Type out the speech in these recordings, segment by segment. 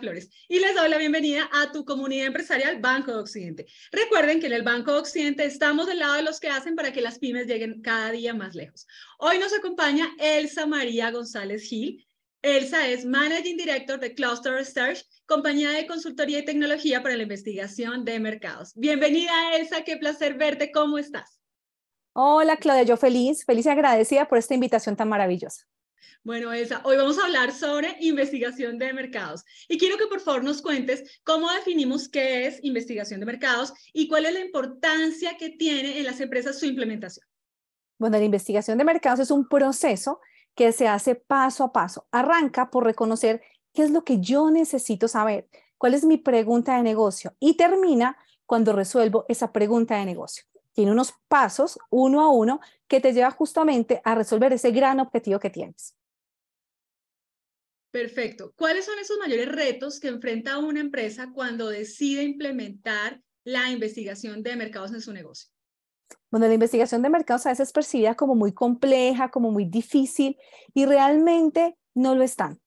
Flores y les doy la bienvenida a tu comunidad empresarial Banco de Occidente. Recuerden que en el Banco de Occidente estamos del lado de los que hacen para que las pymes lleguen cada día más lejos. Hoy nos acompaña Elsa María González Gil. Elsa es Managing Director de Cluster Research, compañía de consultoría y tecnología para la investigación de mercados. Bienvenida Elsa, qué placer verte, ¿cómo estás? Hola Claudia, yo feliz, feliz y agradecida por esta invitación tan maravillosa. Bueno, esa. hoy vamos a hablar sobre investigación de mercados y quiero que por favor nos cuentes cómo definimos qué es investigación de mercados y cuál es la importancia que tiene en las empresas su implementación. Bueno, la investigación de mercados es un proceso que se hace paso a paso. Arranca por reconocer qué es lo que yo necesito saber, cuál es mi pregunta de negocio y termina cuando resuelvo esa pregunta de negocio tiene unos pasos uno a uno que te lleva justamente a resolver ese gran objetivo que tienes. Perfecto. ¿Cuáles son esos mayores retos que enfrenta una empresa cuando decide implementar la investigación de mercados en su negocio? Bueno, la investigación de mercados a veces es percibida como muy compleja, como muy difícil y realmente no lo es tanto.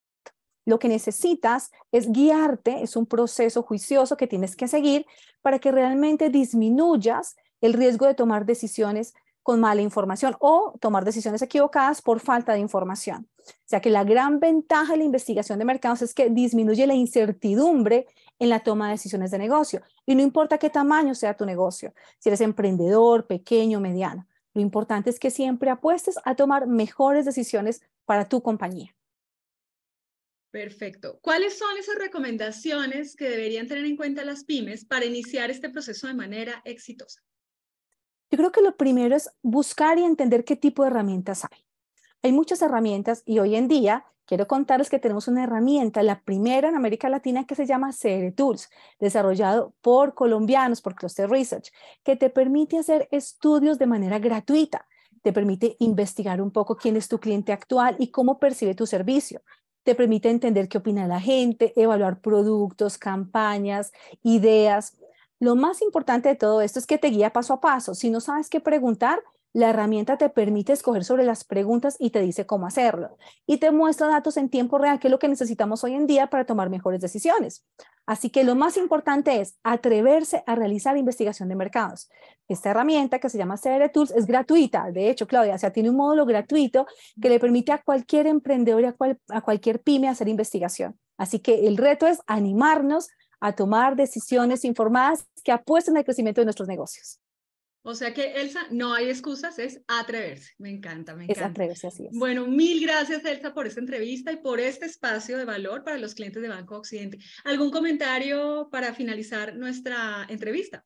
Lo que necesitas es guiarte, es un proceso juicioso que tienes que seguir para que realmente disminuyas el riesgo de tomar decisiones con mala información o tomar decisiones equivocadas por falta de información. O sea que la gran ventaja de la investigación de mercados es que disminuye la incertidumbre en la toma de decisiones de negocio. Y no importa qué tamaño sea tu negocio, si eres emprendedor, pequeño, mediano, lo importante es que siempre apuestes a tomar mejores decisiones para tu compañía. Perfecto. ¿Cuáles son esas recomendaciones que deberían tener en cuenta las pymes para iniciar este proceso de manera exitosa? Yo creo que lo primero es buscar y entender qué tipo de herramientas hay. Hay muchas herramientas y hoy en día quiero contarles que tenemos una herramienta, la primera en América Latina que se llama CR Tools, desarrollado por colombianos, por Cluster Research, que te permite hacer estudios de manera gratuita, te permite investigar un poco quién es tu cliente actual y cómo percibe tu servicio. Te permite entender qué opina la gente, evaluar productos, campañas, ideas lo más importante de todo esto es que te guía paso a paso. Si no sabes qué preguntar, la herramienta te permite escoger sobre las preguntas y te dice cómo hacerlo. Y te muestra datos en tiempo real, que es lo que necesitamos hoy en día para tomar mejores decisiones. Así que lo más importante es atreverse a realizar investigación de mercados. Esta herramienta que se llama CR Tools es gratuita. De hecho, Claudia, o sea, tiene un módulo gratuito que le permite a cualquier emprendedor y a cualquier pyme hacer investigación. Así que el reto es animarnos a tomar decisiones informadas que apuesten al crecimiento de nuestros negocios. O sea que, Elsa, no hay excusas, es atreverse. Me encanta, me encanta. Es atreverse, así es. Bueno, mil gracias, Elsa, por esta entrevista y por este espacio de valor para los clientes de Banco Occidente. ¿Algún comentario para finalizar nuestra entrevista?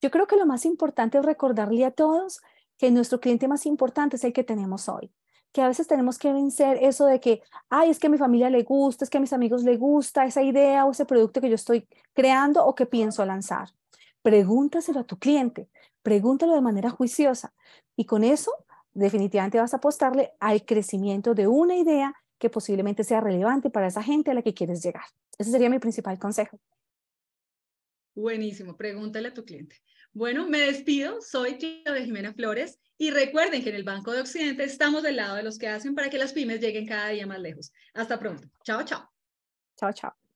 Yo creo que lo más importante es recordarle a todos que nuestro cliente más importante es el que tenemos hoy que a veces tenemos que vencer eso de que, ay, es que a mi familia le gusta, es que a mis amigos le gusta esa idea o ese producto que yo estoy creando o que pienso lanzar. Pregúntaselo a tu cliente, pregúntalo de manera juiciosa y con eso definitivamente vas a apostarle al crecimiento de una idea que posiblemente sea relevante para esa gente a la que quieres llegar. Ese sería mi principal consejo. Buenísimo, pregúntale a tu cliente. Bueno, me despido, soy de Jimena Flores y recuerden que en el Banco de Occidente estamos del lado de los que hacen para que las pymes lleguen cada día más lejos. Hasta pronto. Chao, chao. Chao, chao.